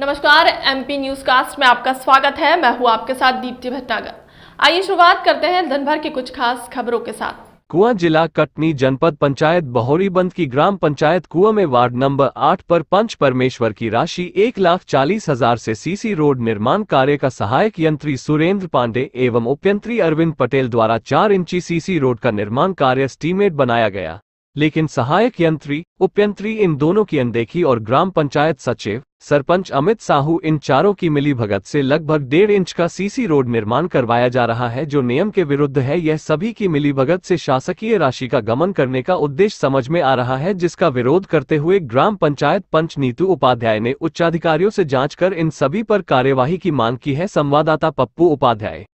नमस्कार MP news cast में आपका स्वागत है मैं हूँ आपके साथ दीप्ति भटनागर आइए शुरुआत करते हैं दिनभर की कुछ खास खबरों के साथ कुआ जिला कटनी जनपद पंचायत बहोरीबंद की ग्राम पंचायत कुआ में वार्ड नंबर आठ पर पंच परमेश्वर की राशि एक लाख चालीस हजार सी सीसी रोड निर्माण कार्य का सहायक यंत्री सुरेंद्र पांडे एवं उपयंत्री अरविंद पटेल द्वारा चार इंची सीसी रोड का निर्माण कार्य स्टीमेट बनाया गया लेकिन सहायक यंत्री उपयंत्री इन दोनों की अनदेखी और ग्राम पंचायत सचिव सरपंच अमित साहू इन चारों की मिली भगत से लगभग डेढ़ इंच का सीसी रोड निर्माण करवाया जा रहा है जो नियम के विरुद्ध है यह सभी की मिली भगत से शासकीय राशि का गमन करने का उद्देश्य समझ में आ रहा है जिसका विरोध करते हुए ग्राम पंचायत पंच नीतू उपाध्याय ने उच्चाधिकारियों से जांच कर इन सभी पर कार्यवाही की मांग की है संवाददाता पप्पू उपाध्याय